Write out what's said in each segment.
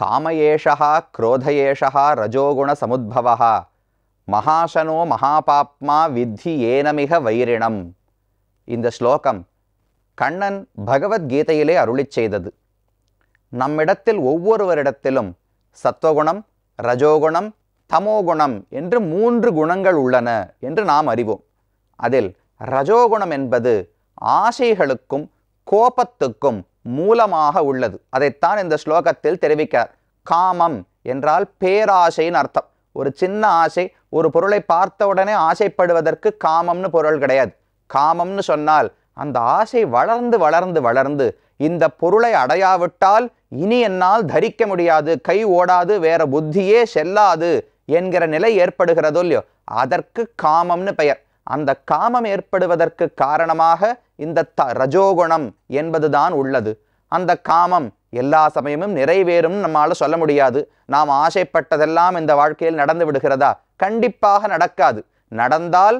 காமயேஷா குரோதயேஷா ரஜோகுண சமுদ্பவா மகாசனோ மகாபாப்மா வித்தி ஏனமிக வைரிணம் இந்த ஸ்லோகம் கண்ணன் பகவத்கீதையிலே அருளிச் செய்தது நம்மிடத்தில் ஒவ்வொருவரிடத்திலும் சத்வகுணம் ரஜோகுணம் தமோகுணம் என்று மூன்று குணங்கள் உள்ளன என்று நாம் அறிவோம் அதில் ரஜோகுணம் என்பது ஆசைகளுக்கும் கோபத்துக்கும் மூலமாக உள்ளது அதைத்தான் இந்த ஸ்லோகத்தில் தெரிவிக்கிறார் காமம் என்றால் பேராசைன்னு அர்த்தம் ஒரு சின்ன ஆசை ஒரு பொருளை பார்த்த உடனே ஆசைப்படுவதற்கு காமம்னு பொருள் கிடையாது காமம்னு சொன்னால் அந்த ஆசை வளர்ந்து வளர்ந்து வளர்ந்து இந்த பொருளை அடையாவிட்டால் இனி என்னால் தரிக்க முடியாது கை ஓடாது வேற புத்தியே செல்லாது என்கிற நிலை ஏற்படுகிறதோ இல்லையோ அதற்கு காமம்னு பெயர் அந்த காமம் ஏற்படுவதற்கு காரணமாக இந்த த ரஜோகுணம் என்பதுதான் உள்ளது அந்த காமம் எல்லா சமயமும் நிறைவேறும் நம்மால் சொல்ல முடியாது நாம் ஆசைப்பட்டதெல்லாம் இந்த வாழ்க்கையில் நடந்து விடுகிறதா கண்டிப்பாக நடக்காது நடந்தால்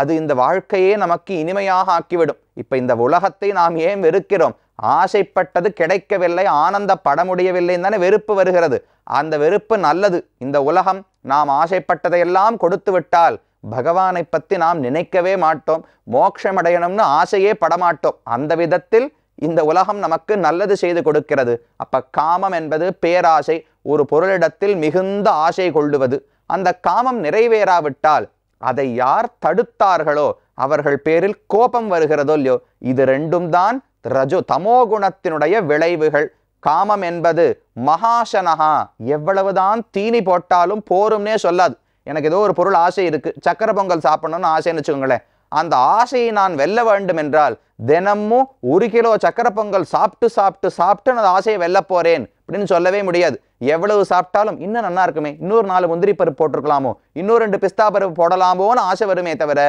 அது இந்த வாழ்க்கையே நமக்கு இனிமையாக ஆக்கிவிடும் இப்போ இந்த உலகத்தை நாம் ஏன் வெறுக்கிறோம் ஆசைப்பட்டது கிடைக்கவில்லை ஆனந்தப்பட முடியவில்லைன்னு தானே வெறுப்பு வருகிறது அந்த வெறுப்பு நல்லது இந்த உலகம் நாம் ஆசைப்பட்டதையெல்லாம் கொடுத்து விட்டால் பகவானை பற்றி நாம் நினைக்கவே மாட்டோம் மோட்சம் அடையணும்னு ஆசையே படமாட்டோம் அந்த விதத்தில் இந்த உலகம் நமக்கு நல்லது செய்து கொடுக்கிறது அப்ப காமம் என்பது பேராசை ஒரு பொருளிடத்தில் மிகுந்த ஆசை கொள்ளுவது அந்த காமம் நிறைவேறாவிட்டால் அதை யார் தடுத்தார்களோ அவர்கள் பேரில் கோபம் வருகிறதோ இல்லையோ இது ரெண்டும் தான் ரஜு தமோ குணத்தினுடைய விளைவுகள் காமம் என்பது மகாசனகா எவ்வளவுதான் தீனி போட்டாலும் போரும்னே சொல்லாது எனக்கு ஏதோ ஒரு பொருள் ஆசை இருக்கு சக்கரை பொங்கல் சாப்பிடணும்னு ஆசைன்னு வச்சுக்கோங்களேன் அந்த ஆசையை நான் வெல்ல வேண்டும் என்றால் தினமும் ஒரு கிலோ சக்கரை பொங்கல் சாப்பிட்டு சாப்பிட்டு சாப்பிட்டு நான் ஆசையை வெல்ல போறேன் அப்படின்னு சொல்லவே முடியாது எவ்வளவு சாப்பிட்டாலும் இன்னும் நல்லா இருக்குமே இன்னொரு நாலு முந்திரி பருப்பு போட்டிருக்கலாமோ இன்னொரு ரெண்டு பிஸ்தா பருப்பு போடலாமோன்னு ஆசை வருமே தவிர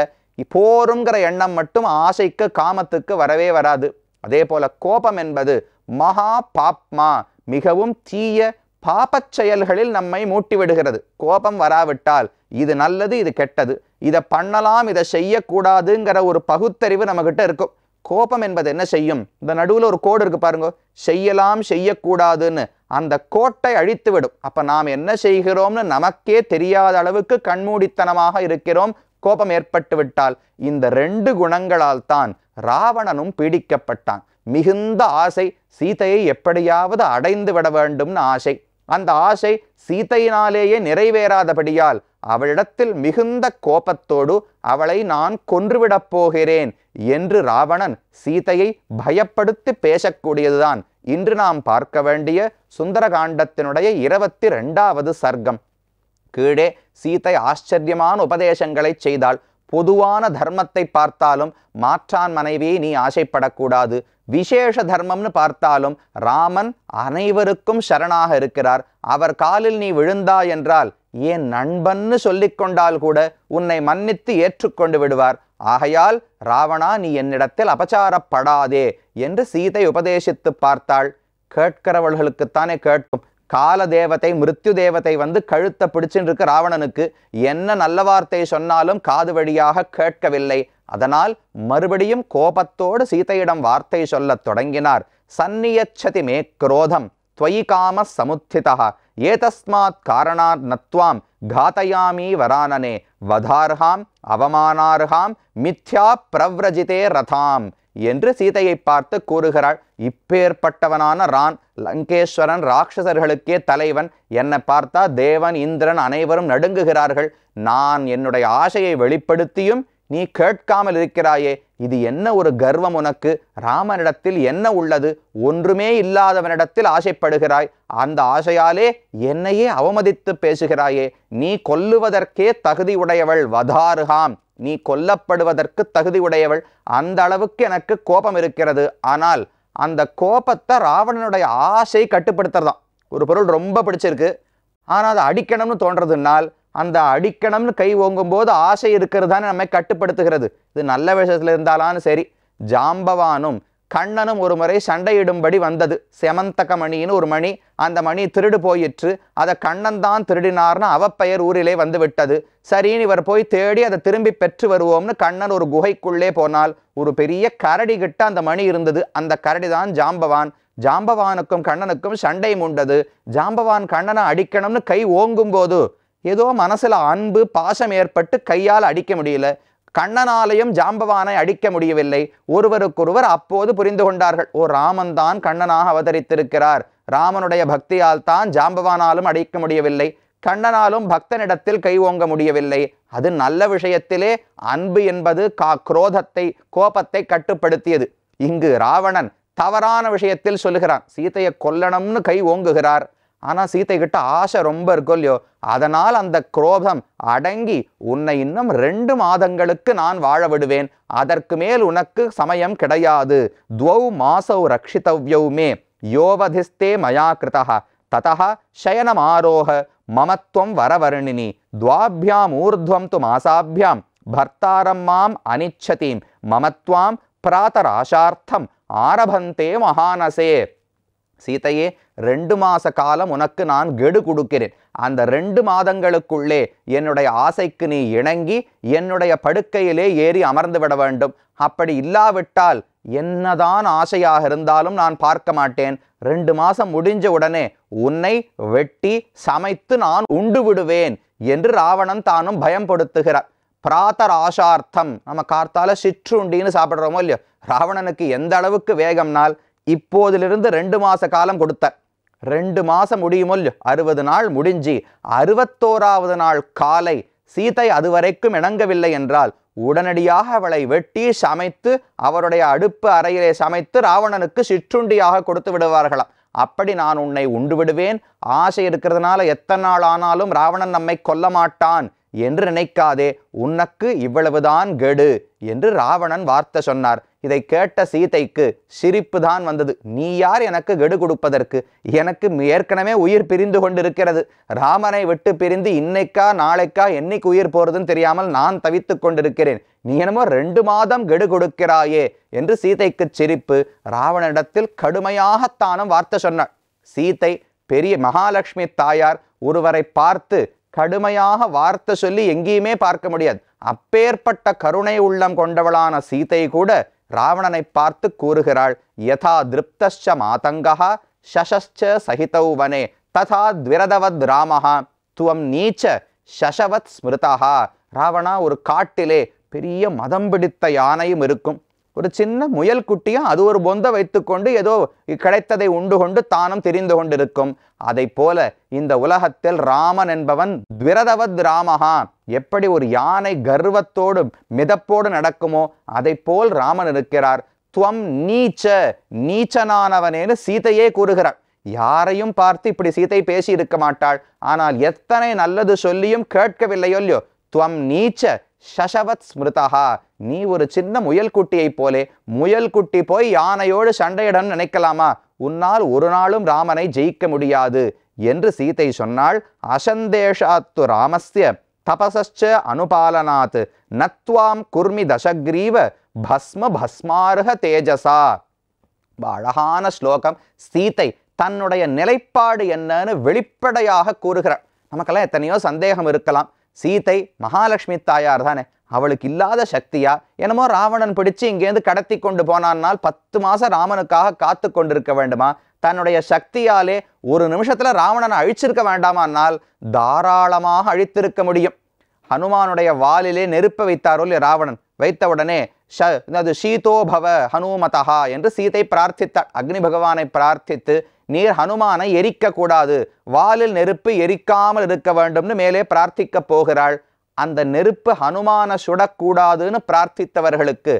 போருங்கிற எண்ணம் மட்டும் ஆசைக்கு காமத்துக்கு வரவே வராது அதே போல கோபம் என்பது மகா பாப்மா மிகவும் தீய பாப்பச் செயல்களில் நம்மை மூட்டிவிடுகிறது கோபம் வராவிட்டால் இது நல்லது இது கெட்டது இதை பண்ணலாம் இதை செய்யக்கூடாதுங்கிற ஒரு பகுத்தறிவு நம்மகிட்ட இருக்கும் கோபம் என்பது என்ன செய்யும் இந்த நடுவில் ஒரு கோடு இருக்கு பாருங்க செய்யலாம் செய்யக்கூடாதுன்னு அந்த கோட்டை அழித்து விடும் அப்ப நாம் என்ன செய்கிறோம்னு நமக்கே தெரியாத அளவுக்கு கண்மூடித்தனமாக இருக்கிறோம் கோபம் ஏற்பட்டு விட்டால் இந்த ரெண்டு குணங்களால் தான் ராவணனும் பீடிக்கப்பட்டான் மிகுந்த ஆசை சீதையை எப்படியாவது அடைந்து விட வேண்டும்னு ஆசை அந்த ஆசை சீதையினாலேயே நிறைவேறாதபடியால் அவளிடத்தில் மிகுந்த கோபத்தோடு அவளை நான் கொன்றுவிடப் போகிறேன் என்று ராவணன் சீதையை பயப்படுத்தி பேசக்கூடியதுதான் இன்று நாம் பார்க்க வேண்டிய சுந்தரகாண்டத்தினுடைய இருபத்தி ரெண்டாவது சர்க்கம் கீழே சீதை ஆச்சரியமான உபதேசங்களை செய்தாள் பொதுவான தர்மத்தை பார்த்தாலும் மாற்றான் மனைவியை நீ ஆசைப்படக்கூடாது விசேஷ தர்மம்னு பார்த்தாலும் ராமன் அனைவருக்கும் சரணாக இருக்கிறார் அவர் காலில் நீ விழுந்தா என்றால் ஏன் நண்பன்னு சொல்லிக்கொண்டால் கூட உன்னை மன்னித்து ஏற்றுக்கொண்டு விடுவார் ஆகையால் ராவணா நீ என்னிடத்தில் அபச்சாரப்படாதே என்று சீதை உபதேசித்து பார்த்தாள் கேட்கிறவர்களுக்குத்தானே கேட்கும் கால தேவதை மிருத்யு தேவதை வந்து கழுத்தை பிடிச்சுன்னு இருக்க ராவணனுக்கு என்ன நல்ல வார்த்தை சொன்னாலும் காது வழியாக கேட்கவில்லை அதனால் மறுபடியும் கோபத்தோடு சீதையிடம் வார்த்தை சொல்லத் தொடங்கினார் சன்னியச்சதி மே குரோதம் துவயி காம சமுத்திதா ஏதஸ்மாத் காரணாத் நத்வாம் காதையாமி வரானனே வதார்ஹாம் அவமானார்ஹாம் மித்யா பிரவ்ரஜிதே ரதாம் என்று சீதையை பார்த்து கூறுகிறாள் இப்பேற்பட்டவனான ரான் லங்கேஸ்வரன் ராட்சசர்களுக்கே தலைவன் என்னை பார்த்தா தேவன் இந்திரன் அனைவரும் நடுங்குகிறார்கள் நான் என்னுடைய ஆசையை வெளிப்படுத்தியும் நீ கேட்காமல் இருக்கிறாயே இது என்ன ஒரு கர்வம் உனக்கு ராமனிடத்தில் என்ன உள்ளது ஒன்றுமே இல்லாதவனிடத்தில் ஆசைப்படுகிறாய் அந்த ஆசையாலே என்னையே அவமதித்து பேசுகிறாயே நீ கொல்லுவதற்கே தகுதி உடையவள் வதாருகாம் நீ கொல்லப்படுவதற்கு தகுதி உடையவள் அந்த அளவுக்கு எனக்கு கோபம் இருக்கிறது ஆனால் அந்த கோபத்தை ராவணனுடைய ஆசை கட்டுப்படுத்துறதான் ஒரு பொருள் ரொம்ப பிடிச்சிருக்கு ஆனால் அதை அடிக்கணும்னு தோன்றதுனால் அந்த அடிக்கணும்னு கை ஓங்கும் போது ஆசை இருக்கிறது தானே நம்மை கட்டுப்படுத்துகிறது இது நல்ல விஷயத்தில் இருந்தாலும் சரி ஜாம்பவானும் கண்ணனும் ஒரு முறை சண்டையிடும்படி வந்தது செமந்தக மணின்னு ஒரு மணி அந்த மணி திருடு போயிற்று அதை கண்ணன் தான் திருடினார்னு அவப்பெயர் ஊரிலே வந்து விட்டது சரின்னு இவர் போய் தேடி அதை திரும்பி பெற்று வருவோம்னு கண்ணன் ஒரு குகைக்குள்ளே போனால் ஒரு பெரிய கரடி கிட்ட அந்த மணி இருந்தது அந்த கரடி தான் ஜாம்பவான் ஜாம்பவானுக்கும் கண்ணனுக்கும் சண்டை முண்டது ஜாம்பவான் கண்ணனை அடிக்கணும்னு கை ஓங்கும் போது ஏதோ மனசில் அன்பு பாசம் ஏற்பட்டு கையால் அடிக்க முடியல கண்ணனாலையும் ஜாம்பவானை அடிக்க முடியவில்லை ஒருவருக்கொருவர் அப்போது புரிந்து கொண்டார்கள் ஓ ராமன் தான் கண்ணனாக அவதரித்திருக்கிறார் ராமனுடைய பக்தியால் தான் ஜாம்பவானாலும் அடிக்க முடியவில்லை கண்ணனாலும் பக்தனிடத்தில் கை ஓங்க முடியவில்லை அது நல்ல விஷயத்திலே அன்பு என்பது கா குரோதத்தை கோபத்தை கட்டுப்படுத்தியது இங்கு ராவணன் தவறான விஷயத்தில் சொல்லுகிறான் சீதையை கொல்லணும்னு கை ஓங்குகிறார் ஆனால் சீத்தை கிட்ட ஆசை ரொம்ப இருக்கும் இல்லையோ அதனால் அந்த குரோதம் அடங்கி உன்னை இன்னும் ரெண்டு மாதங்களுக்கு நான் வாழ விடுவேன் அதற்கு மேல் உனக்கு சமயம் கிடையாது துவௌ மாசௌ ரக்ஷித்தவ்யவுமே யோவதிஸ்தே மயா கிருதா ததா ஆரோக மமத்துவம் வரவர்ணினி துவாபியாம் ஊர்துவம் து மாசாபியாம் பர்த்தாரம் மாம் அனிச்சதீம் மமத்வாம் பிராத்தராஷார்த்தம் ஆரபந்தே மகானசே சீதையே ரெண்டு மாத காலம் உனக்கு நான் கெடு கொடுக்கிறேன் அந்த ரெண்டு மாதங்களுக்குள்ளே என்னுடைய ஆசைக்கு நீ இணங்கி என்னுடைய படுக்கையிலே ஏறி அமர்ந்து விட வேண்டும் அப்படி இல்லாவிட்டால் என்னதான் ஆசையாக இருந்தாலும் நான் பார்க்க மாட்டேன் ரெண்டு மாதம் முடிஞ்ச உடனே உன்னை வெட்டி சமைத்து நான் உண்டு விடுவேன் என்று ராவணன் தானும் படுத்துகிறார் பிராத்தர் ஆசார்த்தம் நம்ம கார்த்தால சிற்றுண்டின்னு சாப்பிட்றோமோ இல்லையோ ராவணனுக்கு எந்த அளவுக்கு வேகம்னால் இப்போதிலிருந்து ரெண்டு மாத காலம் கொடுத்தார் ரெண்டு மாதம் முடியுமொல் அறுபது நாள் முடிஞ்சு அறுபத்தோராவது நாள் காலை சீதை அதுவரைக்கும் இணங்கவில்லை என்றால் உடனடியாக அவளை வெட்டி சமைத்து அவருடைய அடுப்பு அறையிலே சமைத்து ராவணனுக்கு சிற்றுண்டியாக கொடுத்து விடுவார்களாம் அப்படி நான் உன்னை உண்டு விடுவேன் ஆசை இருக்கிறதுனால எத்தனை நாள் ஆனாலும் ராவணன் நம்மை கொல்ல மாட்டான் என்று நினைக்காதே உனக்கு இவ்வளவுதான் கெடு என்று ராவணன் வார்த்தை சொன்னார் இதை கேட்ட சீதைக்கு சிரிப்பு தான் வந்தது நீ யார் எனக்கு கெடு கொடுப்பதற்கு எனக்கு ஏற்கனவே உயிர் பிரிந்து கொண்டிருக்கிறது ராமனை விட்டு பிரிந்து இன்னைக்கா நாளைக்கா என்னைக்கு உயிர் போறதுன்னு தெரியாமல் நான் தவித்து கொண்டிருக்கிறேன் நீ என்னமோ ரெண்டு மாதம் கெடு கொடுக்கிறாயே என்று சீதைக்கு சிரிப்பு ராவணனிடத்தில் கடுமையாகத்தானும் வார்த்தை சொன்னாள் சீதை பெரிய மகாலட்சுமி தாயார் ஒருவரை பார்த்து கடுமையாக வார்த்தை சொல்லி எங்கேயுமே பார்க்க முடியாது அப்பேற்பட்ட கருணை உள்ளம் கொண்டவளான சீதை கூட ராவணனை பார்த்து கூறுகிறாள் யதா திருப்தஷ மாதங்கா சசஸ்ச சகிதௌ வனே ததா துவிரதவத் ராமஹா துவம் நீச்ச சசவத் ஸ்மிருதா ராவணா ஒரு காட்டிலே பெரிய மதம் பிடித்த யானையும் இருக்கும் ஒரு சின்ன முயல் குட்டியும் அது ஒரு பொந்த வைத்துக்கொண்டு ஏதோ கிடைத்ததை உண்டு கொண்டு தானும் தெரிந்து கொண்டிருக்கும் அதை போல இந்த உலகத்தில் ராமன் என்பவன் துவிரதவத் ராமஹா எப்படி ஒரு யானை கர்வத்தோடு மிதப்போடு நடக்குமோ அதை போல் ராமன் இருக்கிறார் துவம் நீச்ச நீச்சனானவனேன்னு சீதையே கூறுகிறார் யாரையும் பார்த்து இப்படி சீதை பேசி இருக்க மாட்டாள் ஆனால் எத்தனை நல்லது சொல்லியும் கேட்கவில்லையோ இல்லையோ துவம் நீச்ச ஷஷவத் ஸ்மிருதா நீ ஒரு சின்ன முயல் குட்டியைப் போலே முயல் குட்டி போய் யானையோடு சண்டையிடம் நினைக்கலாமா உன்னால் ஒரு நாளும் ராமனை ஜெயிக்க முடியாது என்று சீதை சொன்னால் அசந்தேஷாத்து ராமஸ்ய தபசஸ்ச அனுபாலனாத் நத்வாம் குர்மி தசக்ரீவ பஸ்ம பஸ்மார்ஹ தேஜசா அழகான ஸ்லோகம் சீதை தன்னுடைய நிலைப்பாடு என்னன்னு வெளிப்படையாக கூறுகிறார் நமக்கெல்லாம் எத்தனையோ சந்தேகம் இருக்கலாம் சீதை மகாலட்சுமி தாயார் தானே அவளுக்கு இல்லாத சக்தியா என்னமோ ராவணன் பிடிச்சு இங்கேருந்து கடத்தி கொண்டு போனான்னால் பத்து மாசம் ராமனுக்காக காத்து கொண்டிருக்க வேண்டுமா தன்னுடைய சக்தியாலே ஒரு நிமிஷத்துல ராவணனை அழிச்சிருக்க வேண்டாமானால் தாராளமாக அழித்திருக்க முடியும் ஹனுமானுடைய வாலிலே நெருப்ப வைத்தாரோ இல்லையா ராவணன் வைத்த உடனே ஷ அது சீதோபவ ஹனுமதா என்று சீதை பிரார்த்தித்தாள் அக்னி பகவானை பிரார்த்தித்து நீர் ஹனுமானை எரிக்கக்கூடாது வாலில் நெருப்பு எரிக்காமல் இருக்க வேண்டும்னு மேலே பிரார்த்திக்க போகிறாள் அந்த நெருப்பு ஹனுமானை சுடக்கூடாதுன்னு பிரார்த்தித்தவர்களுக்கு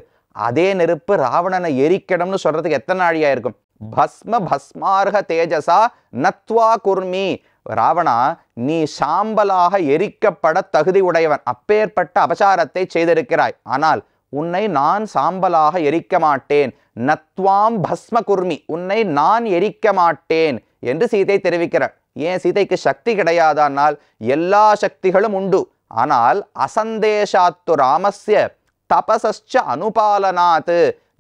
அதே நெருப்பு ராவணனை எரிக்கணும்னு சொல்றதுக்கு எத்தனை நாழியா இருக்கும் பஸ்ம பஸ்மார்க தேஜசா நத்வா குர்மி ராவணா நீ சாம்பலாக எரிக்கப்பட தகுதி உடையவன் அப்பேற்பட்ட அபசாரத்தை செய்திருக்கிறாய் ஆனால் உன்னை நான் சாம்பலாக எரிக்க மாட்டேன் நத்வாம் பஸ்ம குர்மி உன்னை நான் எரிக்க மாட்டேன் என்று சீதை தெரிவிக்கிறார் ஏன் சீதைக்கு சக்தி கிடையாதானால் எல்லா சக்திகளும் உண்டு ஆனால் அசந்தேஷாத்து ராமஸ்ய தபசஸ்ச அனுபாலனாத்து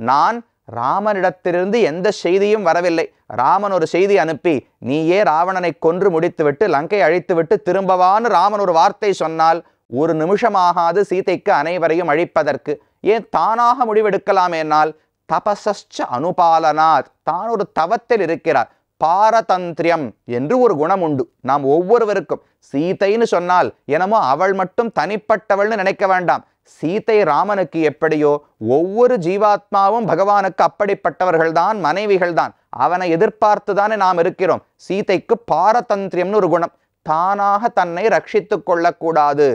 நான் ராமனிடத்திலிருந்து எந்த செய்தியும் வரவில்லை ராமன் ஒரு செய்தி அனுப்பி நீயே ராவணனை கொன்று முடித்துவிட்டு லங்கை அழித்துவிட்டு திரும்பவான்னு ராமன் ஒரு வார்த்தை சொன்னால் ஒரு நிமிஷமாகாது சீதைக்கு அனைவரையும் அழிப்பதற்கு ஏன் தானாக முடிவெடுக்கலாம் என்னால் தபசஸ்ச அனுபாலனாத் தான் ஒரு தவத்தில் இருக்கிறார் பாரதந்திரியம் என்று ஒரு குணம் உண்டு நாம் ஒவ்வொருவருக்கும் சீதைன்னு சொன்னால் எனமோ அவள் மட்டும் தனிப்பட்டவள்னு நினைக்க வேண்டாம் சீதை ராமனுக்கு எப்படியோ ஒவ்வொரு ஜீவாத்மாவும் பகவானுக்கு அப்படிப்பட்டவர்கள்தான் மனைவிகள்தான் அவனை எதிர்பார்த்து தானே நாம் இருக்கிறோம் சீதைக்கு பாரதந்திரியம்னு ஒரு குணம் தானாக தன்னை ரட்சித்து கொள்ளக்கூடாது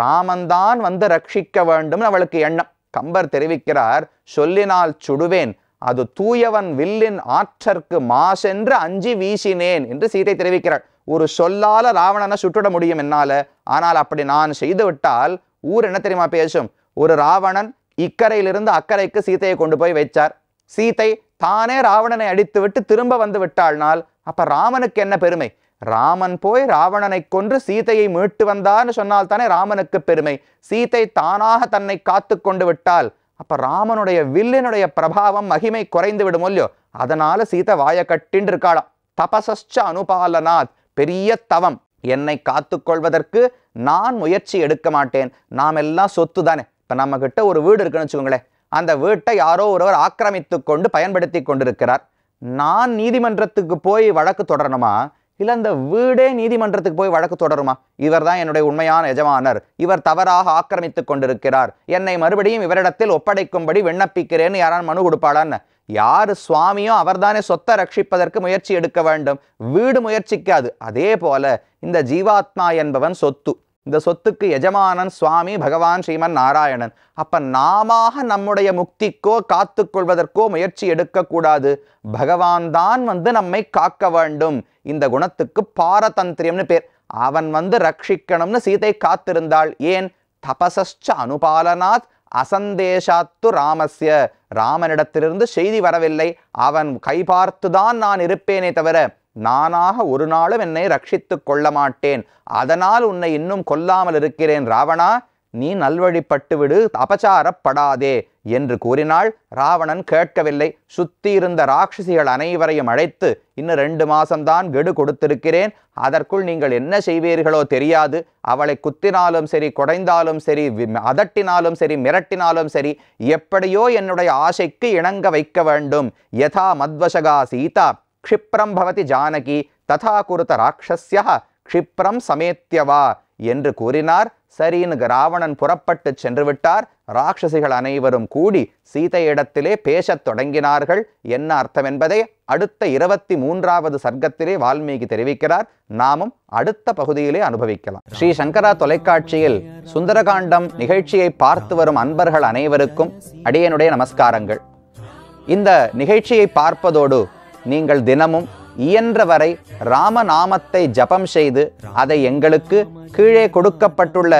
ராமன்தான் வந்து ரட்சிக்க வேண்டும்னு அவளுக்கு எண்ணம் கம்பர் தெரிவிக்கிறார் சொல்லினால் சுடுவேன் அது தூயவன் வில்லின் ஆற்றற்கு மாசென்று அஞ்சி வீசினேன் என்று சீதை தெரிவிக்கிறார் ஒரு சொல்லால ராவணனை சுட்டுட முடியும் என்னால ஆனால் அப்படி நான் செய்து விட்டால் ஊர் என்ன தெரியுமா பேசும் ஒரு ராவணன் இக்கரையிலிருந்து அக்கறைக்கு சீதையை கொண்டு போய் வைச்சார் சீதை தானே ராவணனை விட்டு திரும்ப வந்து விட்டாள்னால் அப்ப ராமனுக்கு என்ன பெருமை ராமன் போய் ராவணனை கொன்று சீதையை மீட்டு வந்தான்னு சொன்னால் தானே ராமனுக்கு பெருமை சீதை தானாக தன்னை காத்து கொண்டு விட்டால் அப்ப ராமனுடைய வில்லினுடைய பிரபாவம் மகிமை குறைந்து விடும் இல்லையோ அதனால சீதை வாய கட்டின்னு இருக்காளாம் தபசஸ்ட அனுபாலநாத் பெரிய தவம் என்னை காத்து கொள்வதற்கு நான் முயற்சி எடுக்க மாட்டேன் நாம் எல்லாம் சொத்து தானே இப்போ நம்ம கிட்ட ஒரு வீடு இருக்குன்னு வச்சுக்கோங்களேன் அந்த வீட்டை யாரோ ஒருவர் ஆக்கிரமித்து கொண்டு பயன்படுத்தி கொண்டிருக்கிறார் நான் நீதிமன்றத்துக்கு போய் வழக்கு தொடரணுமா இல்லை அந்த வீடே நீதிமன்றத்துக்கு போய் வழக்கு தொடருமா இவர் தான் என்னுடைய உண்மையான எஜமானர் இவர் தவறாக ஆக்கிரமித்து கொண்டிருக்கிறார் என்னை மறுபடியும் இவரிடத்தில் ஒப்படைக்கும்படி விண்ணப்பிக்கிறேன்னு யாரான் மனு கொடுப்பாளான்னு யார் சுவாமியோ அவர்தானே சொத்தை ரட்சிப்பதற்கு முயற்சி எடுக்க வேண்டும் வீடு முயற்சிக்காது அதே போல இந்த ஜீவாத்மா என்பவன் சொத்து இந்த சொத்துக்கு எஜமானன் சுவாமி பகவான் ஸ்ரீமன் நாராயணன் அப்ப நாம நம்முடைய முக்திக்கோ காத்துக்கொள்வதற்கோ முயற்சி எடுக்கக்கூடாது பகவான் தான் வந்து நம்மை காக்க வேண்டும் இந்த குணத்துக்கு பாரதந்திரியம்னு பேர் அவன் வந்து ரட்சிக்கணும்னு சீதை காத்திருந்தாள் ஏன் தபசஸ்ச அனுபாலனாத் அசந்தேஷாத்து ராமஸ்ய ராமனிடத்திலிருந்து செய்தி வரவில்லை அவன் கைபார்த்துதான் நான் இருப்பேனே தவிர நானாக ஒரு நாளும் என்னை ரட்சித்து கொள்ள மாட்டேன் அதனால் உன்னை இன்னும் கொல்லாமல் இருக்கிறேன் ராவணா நீ நல்வழிப்பட்டுவிடு அபச்சாரப்படாதே என்று கூறினாள் ராவணன் கேட்கவில்லை சுத்தி இருந்த ராட்சசிகள் அனைவரையும் அழைத்து இன்னும் ரெண்டு மாசம்தான் கெடு கொடுத்திருக்கிறேன் அதற்குள் நீங்கள் என்ன செய்வீர்களோ தெரியாது அவளை குத்தினாலும் சரி குடைந்தாலும் சரி அதட்டினாலும் சரி மிரட்டினாலும் சரி எப்படியோ என்னுடைய ஆசைக்கு இணங்க வைக்க வேண்டும் யதா மத்வசகா சீதா க்ஷிப்ரம் பவதி ஜானகி ததா குருத்த ராட்சஸ்யா க்ஷிப்ரம் சமேத்தியவா என்று கூறினார் சரின்னு ராவணன் புறப்பட்டு சென்று விட்டார் ராட்சசிகள் அனைவரும் கூடி சீதையிடத்திலே பேசத் தொடங்கினார்கள் என்ன அர்த்தம் என்பதை அடுத்த இருபத்தி மூன்றாவது சர்க்கத்திலே வால்மீகி தெரிவிக்கிறார் நாமும் அடுத்த பகுதியிலே அனுபவிக்கலாம் ஸ்ரீ சங்கரா தொலைக்காட்சியில் சுந்தரகாண்டம் நிகழ்ச்சியை பார்த்து வரும் அன்பர்கள் அனைவருக்கும் அடியனுடைய நமஸ்காரங்கள் இந்த நிகழ்ச்சியை பார்ப்பதோடு நீங்கள் தினமும் இயன்ற வரை ராமநாமத்தை ஜபம் செய்து அதை எங்களுக்கு கீழே கொடுக்கப்பட்டுள்ள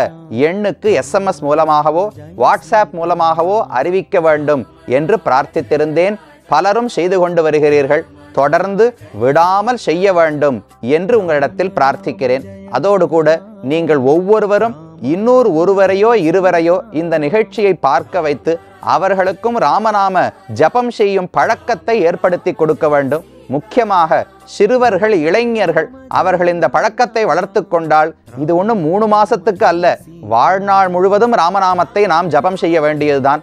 எண்ணுக்கு எஸ்எம்எஸ் மூலமாகவோ வாட்ஸ்அப் மூலமாகவோ அறிவிக்க வேண்டும் என்று பிரார்த்தித்திருந்தேன் பலரும் செய்து கொண்டு வருகிறீர்கள் தொடர்ந்து விடாமல் செய்ய வேண்டும் என்று உங்களிடத்தில் பிரார்த்திக்கிறேன் அதோடு கூட நீங்கள் ஒவ்வொருவரும் இன்னொரு ஒருவரையோ இருவரையோ இந்த நிகழ்ச்சியை பார்க்க வைத்து அவர்களுக்கும் ராமநாம ஜபம் செய்யும் பழக்கத்தை ஏற்படுத்தி கொடுக்க வேண்டும் முக்கியமாக சிறுவர்கள் இளைஞர்கள் அவர்கள் இந்த பழக்கத்தை வளர்த்து கொண்டால் இது ஒன்றும் மூணு மாசத்துக்கு அல்ல வாழ்நாள் முழுவதும் ராமநாமத்தை நாம் ஜபம் செய்ய வேண்டியதுதான்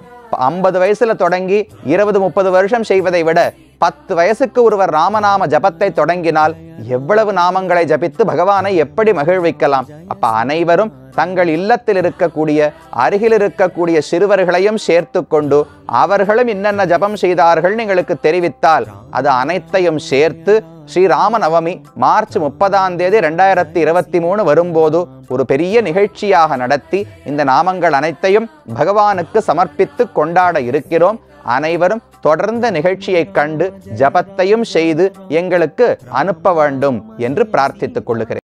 ஐம்பது வயசுல தொடங்கி இருபது முப்பது வருஷம் செய்வதை விட பத்து வயசுக்கு ஒருவர் ராமநாம ஜபத்தை தொடங்கினால் எவ்வளவு நாமங்களை ஜபித்து பகவானை எப்படி மகிழ்விக்கலாம் அப்ப அனைவரும் தங்கள் இல்லத்தில் இருக்கக்கூடிய அருகில் இருக்கக்கூடிய சிறுவர்களையும் சேர்த்து கொண்டு அவர்களும் என்னென்ன ஜபம் செய்தார்கள் எங்களுக்கு தெரிவித்தால் அது அனைத்தையும் சேர்த்து ஸ்ரீராம நவமி மார்ச் முப்பதாம் தேதி ரெண்டாயிரத்தி இருபத்தி மூணு வரும்போது ஒரு பெரிய நிகழ்ச்சியாக நடத்தி இந்த நாமங்கள் அனைத்தையும் பகவானுக்கு சமர்ப்பித்து கொண்டாட இருக்கிறோம் அனைவரும் தொடர்ந்த நிகழ்ச்சியை கண்டு ஜபத்தையும் செய்து எங்களுக்கு அனுப்ப வேண்டும் என்று பிரார்த்தித்துக் கொள்ளுகிறேன்